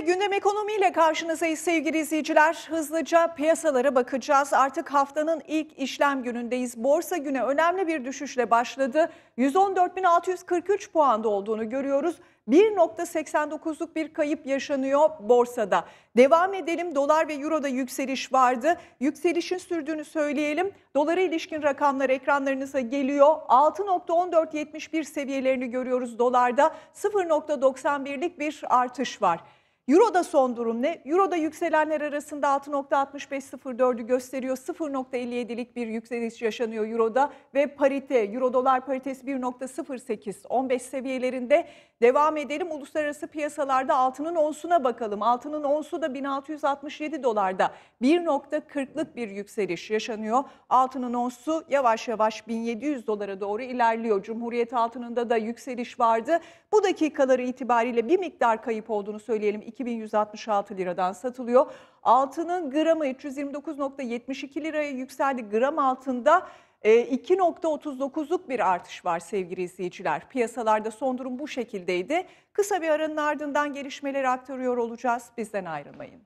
gündem ekonomiyle karşınızdayız sevgili izleyiciler. Hızlıca piyasalara bakacağız. Artık haftanın ilk işlem günündeyiz. Borsa güne önemli bir düşüşle başladı. 114.643 puanda olduğunu görüyoruz. 1.89'luk bir kayıp yaşanıyor borsada. Devam edelim. Dolar ve Euro'da yükseliş vardı. Yükselişin sürdüğünü söyleyelim. Dolara ilişkin rakamlar ekranlarınıza geliyor. 6.1471 seviyelerini görüyoruz dolarda. 0.91'lik bir artış var. Euro'da son durum ne? Euro'da yükselenler arasında 6.6504'ü gösteriyor. 0.57'lik bir yükseliş yaşanıyor Euro'da ve parite, Euro dolar paritesi 1.08, 15 seviyelerinde devam edelim. Uluslararası piyasalarda altının onsuna bakalım. Altının onsu da 1667 dolarda 1.40'lık bir yükseliş yaşanıyor. Altının onsu yavaş yavaş 1700 dolara doğru ilerliyor. Cumhuriyet altınında da yükseliş vardı. Bu dakikaları itibariyle bir miktar kayıp olduğunu söyleyelim. 2166 liradan satılıyor. Altının gramı 329.72 liraya yükseldi. Gram altında 2.39'luk e, bir artış var sevgili izleyiciler. Piyasalarda son durum bu şekildeydi. Kısa bir aranın ardından gelişmeleri aktarıyor olacağız. Bizden ayrılmayın.